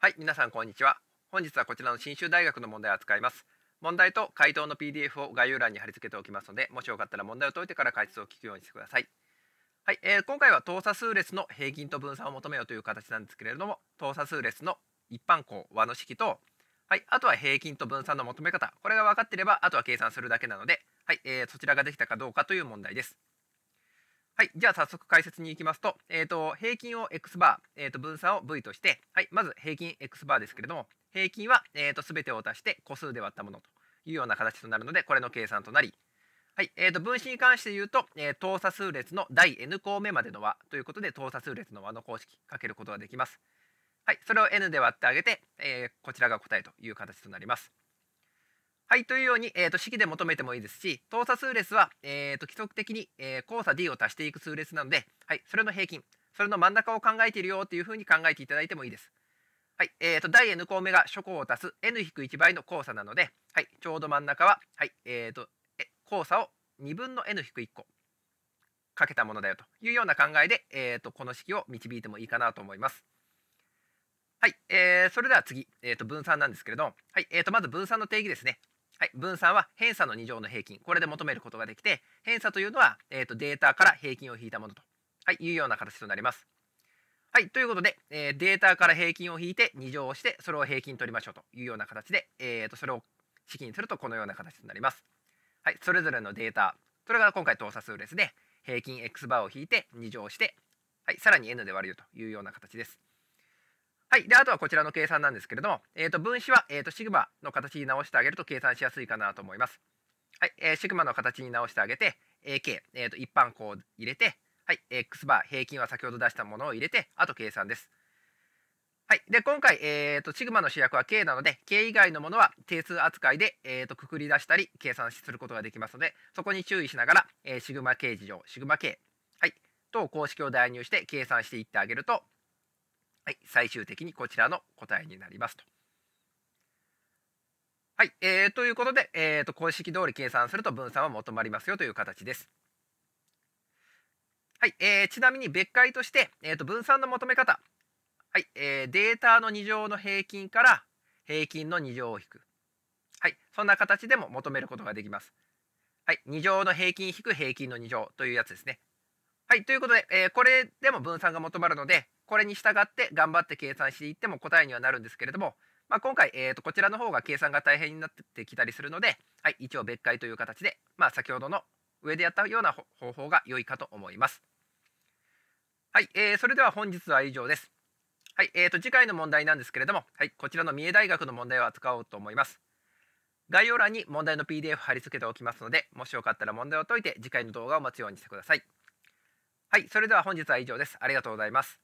はい、皆さんこんにちは。本日はこちらの信州大学の問題を扱います。問題と回答の PDF を概要欄に貼り付けておきますので、もしよかったら問題を解いてから解説を聞くようにしてください。はい、えー、今回は等差数列の平均と分散を求めようという形なんですけれども、等差数列の一般項和の式と、はい、あとは平均と分散の求め方、これが分かっていれば、あとは計算するだけなので、はい、えー、そちらができたかどうかという問題です。はい、じゃあ早速解説に行きますと、えーと、平均を x バー、えーと、分散を v として、はい、まず平均 x バーですけれども平均は、えーと、全てを足して個数で割ったものというような形となるのでこれの計算となり、はいえー、と分子に関して言うと、えー、等差数列の第 n 項目までの和ということで等差数列の和の公式かけることができます。はい、それを n で割ってあげて、えー、こちらが答えという形となります。はい、というように、えーと、式で求めてもいいですし、等差数列は、えーと、規則的に、えー、交差 D を足していく数列なので、はい、それの平均、それの真ん中を考えているよというふうに考えていただいてもいいです。はい、えーと、大第 n 項目が初項を足す n-1 倍の交差なので、はい、ちょうど真ん中は、はいえー、と交差を2分の n-1 個かけたものだよというような考えで、えー、とこの式を導いてもいいかなと思います。はい、えー、それでは次、えー、と分散なんですけれども、はいえー、とまず分散の定義ですね。はい、分散は偏差の2乗の平均これで求めることができて偏差というのは、えーと、データから平均を引いたものと、はい、いうような形となります。はい、ということで、えー、データから平均を引いて2乗をしてそれを平均取りましょうというような形で、えーと、それを式にするとこのような形となります。はい、それぞれのデータそれが今回等差数列で平均 x バーを引いて2乗して、はい、さらに n で割るというような形です。はい、であとはこちらの計算なんですけれども、えー、と分子は、えー、とシグマの形に直してあげると計算しやすいかなと思います。はい、えー、シグマの形に直してあげて、AK、えー、と一般項を入れて、はい、X バー、平均は先ほど出したものを入れて、あと計算です。はい、で今回、えーと、シグマの主役は K なので、K 以外のものは定数扱いで、えーと、くくり出したり計算することができますので、そこに注意しながら、えー、シグマ K 事乗、シグマ K、はい、と公式を代入して計算していってあげると、はい、最終的にこちらの答えになりますと。はい、えー、ということで、えーと、公式通り計算すると分散は求まりますよという形です。はい、えー、ちなみに別解として、えーと、と分散の求め方、はいえー、データの2乗の平均から平均の2乗を引く、はい、そんな形でも求めることができます。はい、2乗の平均引く平均の2乗というやつですね。はい、ということで、えー、これでも分散が求まるので、これに従って頑張って計算していっても答えにはなるんですけれども、まあ、今回、えー、とこちらの方が計算が大変になってきたりするので、はい、一応別解という形で、まあ、先ほどの上でやったような方法が良いかと思います。はい、えー、それでは本日は以上です。はい、えー、と次回の問題なんですけれども、はい、こちらの三重大学の問題を扱おうと思います。概要欄に問題の PDF 貼り付けておきますので、もしよかったら問題を解いて次回の動画を待つようにしてください。はい、それでは本日は以上です。ありがとうございます。